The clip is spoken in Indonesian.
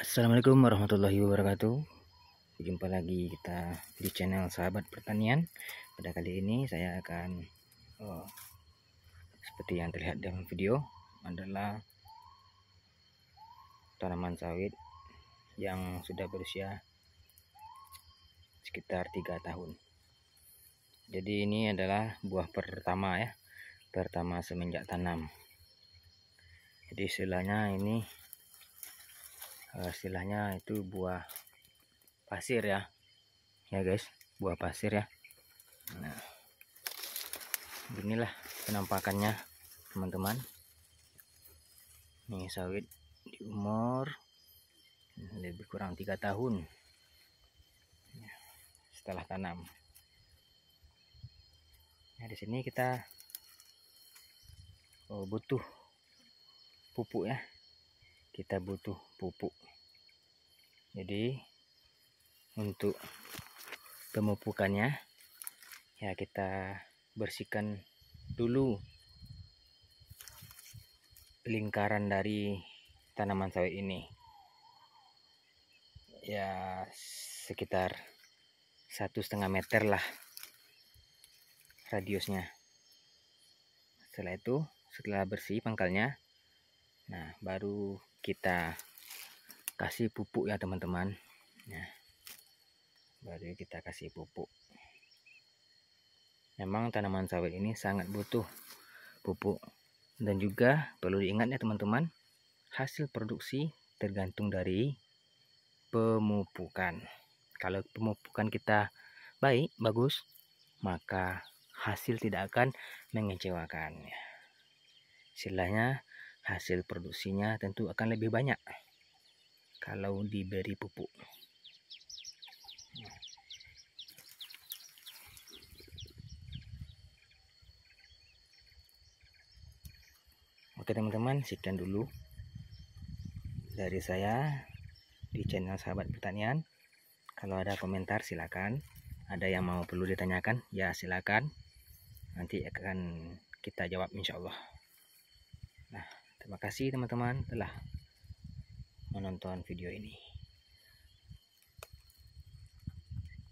Assalamualaikum warahmatullahi wabarakatuh Jumpa lagi kita di channel sahabat pertanian Pada kali ini saya akan oh, Seperti yang terlihat dalam video Adalah Tanaman sawit Yang sudah berusia Sekitar 3 tahun Jadi ini adalah buah pertama ya Pertama semenjak tanam Jadi istilahnya ini Eh, istilahnya itu buah pasir ya ya guys buah pasir ya nah inilah penampakannya teman-teman ini sawit di umur lebih kurang tiga tahun ya, setelah tanam nah di sini kita oh, butuh pupuk ya kita butuh pupuk jadi untuk pemupukannya ya kita bersihkan dulu lingkaran dari tanaman sawit ini ya sekitar satu setengah meter lah radiusnya setelah itu setelah bersih pangkalnya nah baru kita kasih pupuk ya teman-teman nah, ya. baru kita kasih pupuk memang tanaman sawit ini sangat butuh pupuk dan juga perlu diingat ya teman-teman hasil produksi tergantung dari pemupukan kalau pemupukan kita baik bagus maka hasil tidak akan mengecewakan istilahnya hasil produksinya tentu akan lebih banyak kalau diberi pupuk. Oke teman-teman, sekian dulu dari saya di channel Sahabat Pertanian. Kalau ada komentar silakan, ada yang mau perlu ditanyakan ya silakan. Nanti akan kita jawab insya Allah. Terima kasih teman-teman telah menonton video ini.